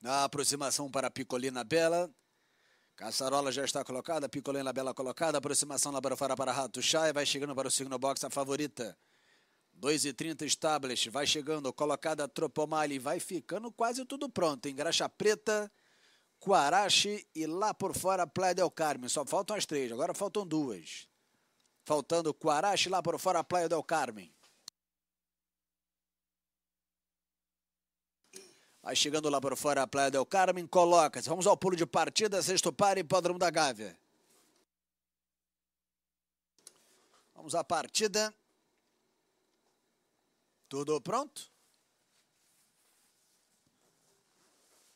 Na aproximação para Picolina Bela. Caçarola já está colocada, Picolina Bela colocada, aproximação lá para fora para Rato Chai, vai chegando para o signo box a favorita. 2 e 30 Establish, vai chegando, colocada Tropomali, vai ficando quase tudo pronto. Engraxa Preta, Quarache e lá por fora Playa del Carmen. Só faltam as três, agora faltam duas. Faltando Quarache lá por fora Playa del Carmen. Aí chegando lá por fora, a Praia del Carmen coloca-se. Vamos ao pulo de partida, sexto par, hipódromo da Gávea. Vamos à partida. Tudo pronto?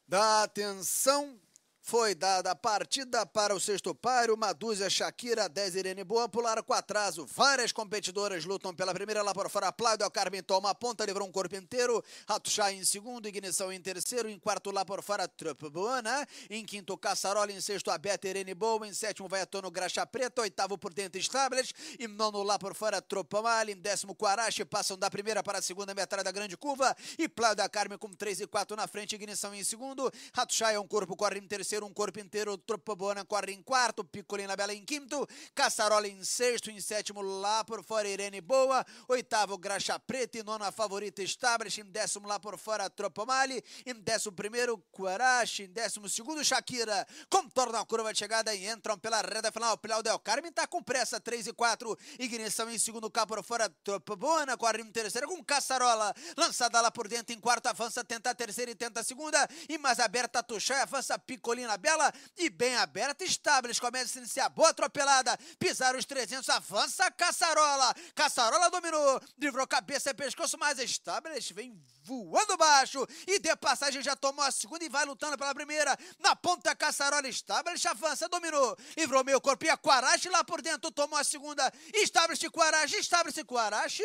Da atenção, foi dada a partida para o sexto par, uma dúzia Shakira, 10 Irene Boa, pularam com atraso. Várias competidoras lutam pela primeira lá por fora. Plaudio Carmen toma a ponta, livrou um corpo inteiro. Ratuchá em segundo, Ignição em terceiro, em quarto lá por fora, Trupuana. Em quinto, Caçarola, em sexto, a Irene Boa, em sétimo, vai a Tono Graxa Preta, oitavo por dentro, Stables. Em nono lá por fora, Tropamal, em décimo, Quarache, passam da primeira para a segunda metade da grande curva. E Plaudio Carmen com 3 e 4 na frente, Ignição em segundo. Ratuchá é um corpo, corre em terceiro Travesseiro um corpo inteiro, Tropobona corre em quarto, Picolin Bela em quinto, Caçarola em sexto, em sétimo lá por fora Irene Boa, oitavo Graxa Preta e nona Favorita Establish, em décimo lá por fora Tropomali, em décimo primeiro Quarache, em décimo segundo Shakira, contorna a curva de chegada e entram pela reta final, Pilar Del Carmen tá com pressa, 3 e 4, Ignição em segundo cá por fora, Tropobona corre em terceiro com Caçarola, lançada lá por dentro em quarto, avança, tenta a terceira e tenta a segunda, e mais aberta Tuxai, avança Picolin Carolina Bela e bem aberta. Stables começa a iniciar. Boa atropelada. Pisaram os 300. Avança Caçarola. Caçarola dominou. Livrou cabeça e pescoço, mas Stables vem voando baixo. E de passagem já tomou a segunda e vai lutando pela primeira. Na ponta, Caçarola. Stables avança, dominou. Livrou meio corpo e a Quarache lá por dentro. Tomou a segunda. Stables de Quarache. Stables de Quarache.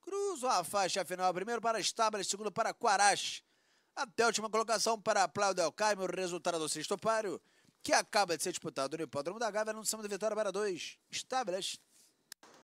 Cruzou a faixa final. Primeiro para Stables, segundo para Quarache. Até a última colocação para Plaudio Alcaime, o resultado do sexto páreo, que acaba de ser disputado no Hipódromo da Gávea, anunciamos de vitória para dois. Estáveis.